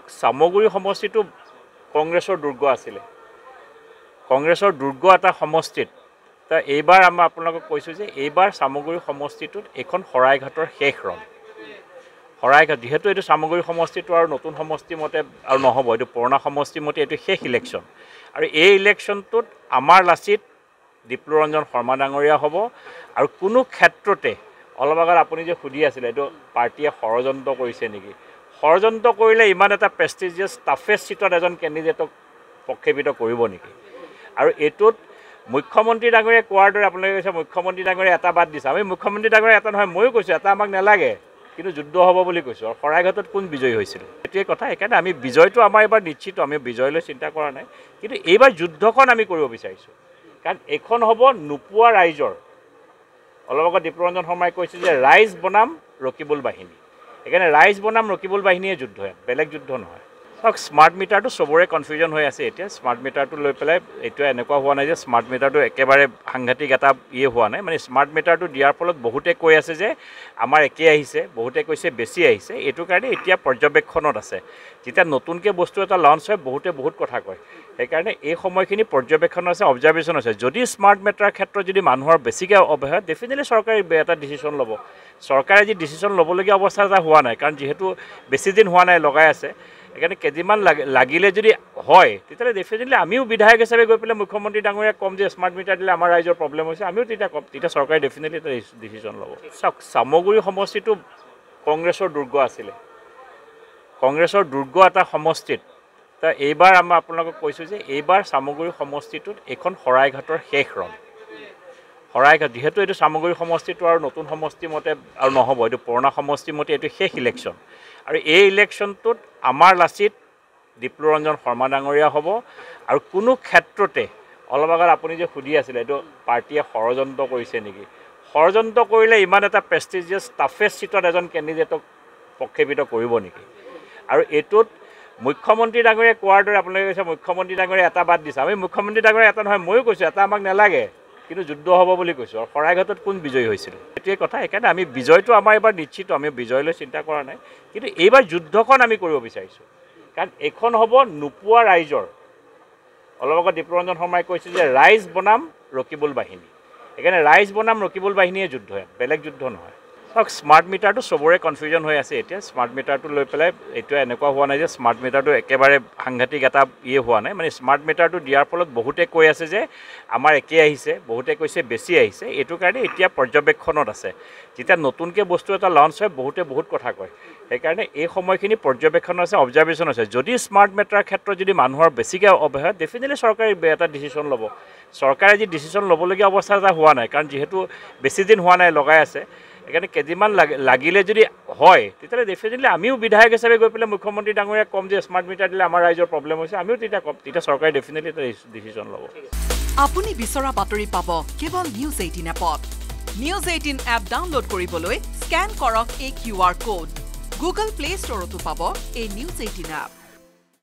চাওক চামগুৰি সমষ্টিটো কংগ্ৰেছৰ দুৰ্গ আছিলে কংগ্ৰেছৰ দুৰ্গ এটা সমষ্টিত তো এইবাৰ আমাৰ আপোনালোকক কৈছোঁ যে এইবাৰ চামগুৰি সমষ্টিটোত এইখন শৰাইঘাটৰ শেষ ৰং শৰাইঘাট যিহেতু এইটো চামগুৰি সমষ্টিটো আৰু নতুন সমষ্টিমতে আৰু নহ'ব এইটো পুৰণা সমষ্টিমতে এইটো শেষ ইলেকশ্যন আৰু এই ইলেকশ্যনটোত আমাৰ লাচিত দীপ্লুৰঞ্জন শৰ্মা ডাঙৰীয়া হ'ব আৰু কোনো ক্ষেত্ৰতে অলপ আগত আপুনি যে সুধি আছিলে এইটো পাৰ্টীয়ে ষড়যন্ত্ৰ কৰিছে নেকি ষড়যন্ত্ৰ কৰিলে ইমান এটা প্ৰেষ্টিজিয়াছ টাফেষ্ট চিটত এজন কেণ্ডিডেটক প্ৰক্ষেপিত কৰিব নেকি আৰু এইটোত মুখ্যমন্ত্ৰী ডাঙৰে কোৱাৰ দৰে আপোনালোকে কৈছে মুখ্যমন্ত্ৰী ডাঙৰে এটা বাদ দিছে আমি মুখ্যমন্ত্ৰী ডাঙৰে এটা নহয় ময়ো কৈছোঁ এটা আমাক নেলাগে কিন্তু যুদ্ধ হ'ব বুলি কৈছোঁ আৰু শৰাইঘাটত কোন বিজয়ী হৈছিল সেইটোৱে কথা সেইকাৰণে আমি বিজয়টো আমাৰ এইবাৰ নিশ্চিত আমি বিজয়লৈ চিন্তা কৰা নাই কিন্তু এইবাৰ যুদ্ধখন আমি কৰিব বিচাৰিছোঁ কাৰণ এইখন হ'ব নোপোৱা ৰাইজৰ অলপ আগত দীপৰঞ্জন শৰ্মাই কৈছিল যে ৰাইজ বনাম ৰকিবুল বাহিনী সেইকাৰণে ৰাইজ বনাম ৰকিবুল বাহিনীয়ে যুদ্ধ বেলেগ যুদ্ধ নহয় চাওক স্মাৰ্ট মিটাৰটো চবৰে কনফিউজন হৈ আছে এতিয়া স্মাৰ্ট মিটাৰটো লৈ পেলাই এতিয়া এনেকুৱা হোৱা নাই যে স্মাৰ্ট মিটাৰটো একেবাৰে সাংঘাতিক এটা ইয়ে হোৱা নাই মানে স্মাৰ্ট মিটাৰটো দিয়াৰ ফলত বহুতে কৈ আছে যে আমাৰ একেই আহিছে বহুতে কৈছে বেছি আহিছে এইটো কাৰণে এতিয়া পৰ্যবেক্ষণত আছে যেতিয়া নতুনকৈ বস্তু এটা লঞ্চ হয় বহুতে বহুত কথা কয় সেইকাৰণে এই সময়খিনি পৰ্যবেক্ষণ আছে অবজাৰ্ভেশ্যন আছে যদি স্মাৰ্ট মিটাৰৰ ক্ষেত্ৰত যদি মানুহৰ বেছিকৈ অভ্যাস হয় ডেফিনেটলি চৰকাৰে এটা ডিচিশ্যন ল'ব চৰকাৰে যি ডিচিশ্যন ল'বলগীয়া অৱস্থা এটা হোৱা নাই কাৰণ যিহেতু বেছিদিন হোৱা নাই লগাই আছে এখানে কেজিমান লাগিলে যদি হয় তেতিয়াহ'লে ডেফিনেটলি আমিও বিধায়ক হিচাপে গৈ পেলাই মুখ্যমন্ত্ৰী ডাঙৰীয়া কম যে স্মাৰ্ট মিটাৰ দিলে আমাৰ ৰাইজৰ প্ৰব্লেম হৈছে আমিও তেতিয়া কম তেতিয়া চৰকাৰে ডেফিনেটলি এটা ডিচিশ্যন ল'ব চাওক চামগুৰি সমষ্টিটো কংগ্ৰেছৰ দুৰ্গ আছিলে কংগ্ৰেছৰ দুৰ্গ এটা সমষ্টিত এইবাৰ আমাৰ আপোনালোকক কৈছোঁ যে এইবাৰ চামগুৰি সমষ্টিটোত এইখন শৰাইঘাটৰ শেষ ৰং শৰাইঘাট যিহেতু এইটো চামগুৰি সমষ্টিটো আৰু নতুন সমষ্টিমতে আৰু নহ'ব এইটো পুৰণা সমষ্টিমতে এইটো শেষ ইলেকশ্যন আৰু এই ইলেকশ্যনটোত আমাৰ লাচিত দীপ্লুৰঞ্জন শৰ্মা ডাঙৰীয়া হ'ব আৰু কোনো ক্ষেত্ৰতে অলপ আগত আপুনি যে সুধি আছিলে এইটো পাৰ্টীয়ে ষড়যন্ত্ৰ কৰিছে নেকি ষড়যন্ত্ৰ কৰিলে ইমান এটা প্ৰেষ্টিজিয়াছ টাফেষ্ট চিটত এজন কেণ্ডিডেটক প্ৰক্ষেপিত কৰিব নেকি আৰু এইটোত মুখ্যমন্ত্ৰী ডাঙৰীয়াই কোৱাৰ দৰে আপোনালোকে কৈছে মুখ্যমন্ত্ৰী ডাঙৰীয়াই এটা বাদ দিছে আমি মুখ্যমন্ত্ৰী ডাঙৰীয়া এটা নহয় ময়ো কৈছোঁ এটা আমাক নালাগে কিন্তু যুদ্ধ হ'ব বুলি কৈছোঁ আৰু শৰাইঘাটত কোন বিজয়ী হৈছিল সেইটোৱে কথা সেইকাৰণে আমি বিজয়টো আমাৰ এইবাৰ নিশ্চিত আমি বিজয়লৈ চিন্তা কৰা নাই কিন্তু এইবাৰ যুদ্ধখন আমি কৰিব বিচাৰিছোঁ কাৰণ এইখন হ'ব নোপোৱা ৰাইজৰ অলপ আগত দীপৰঞ্জন শৰ্মাই কৈছিল যে ৰাইজ বনাম ৰকিবুল বাহিনী সেইকাৰণে ৰাইজ বনাম ৰকিবুল বাহিনীয়ে যুদ্ধ বেলেগ যুদ্ধ নহয় চাওক স্মাৰ্ট মিটাৰটো চবৰে কনফিউজন হৈ আছে এতিয়া স্মাৰ্ট মিটাৰটো লৈ পেলাই এইটো এনেকুৱা হোৱা নাই যে স্মাৰ্ট মিটাৰটো একেবাৰে সাংঘাতিক এটা ইয়ে হোৱা নাই মানে স্মাৰ্ট মিটাৰটো দিয়াৰ ফলত বহুতে কৈ আছে যে আমাৰ একেই আহিছে বহুতে কৈছে বেছি আহিছে এইটো কাৰণে এতিয়া পৰ্যবেক্ষণত আছে যেতিয়া নতুনকৈ বস্তু এটা লঞ্চ হয় বহুতে বহুত কথা কয় সেইকাৰণে এই সময়খিনি পৰ্যবেক্ষণ আছে অবজাৰ্ভেশ্যন আছে যদি স্মাৰ্ট মিটাৰৰ ক্ষেত্ৰত যদি মানুহৰ বেছিকৈ অভ্যাস ডেফিনেটলি চৰকাৰে এটা ডিচিশ্যন ল'ব চৰকাৰে যি ডিচিশ্যন ল'বলগীয়া অৱস্থা এটা হোৱা নাই কাৰণ যিহেতু বেছিদিন হোৱা নাই লগাই আছে সেইকাৰণে কেজিমান লাগে লাগিলে যদি হয় তেতিয়াহ'লে ডেফিনেটলি আমিও বিধায়ক হিচাপে গৈ পেলাই মুখ্যমন্ত্ৰী ডাঙৰীয়া কম যে স্মাৰ্ট মিটাৰ দিলে আমাৰ ৰাইজৰ প্ৰব্লেম হৈছে আমিও তেতিয়া কম তেতিয়া চৰকাৰে ডেফিনেটলি এটা ডিচিশ্যন ল'ব আপুনি বিচৰা বাতৰি পাব কেৱল নিউজ এইটিন এপত নিউজ এইটিন এপ ডাউনলোড কৰিবলৈ স্কেন কৰক এই Q R code Google Play ষ্টৰতো পাব এই নিউজ এইটিন এপ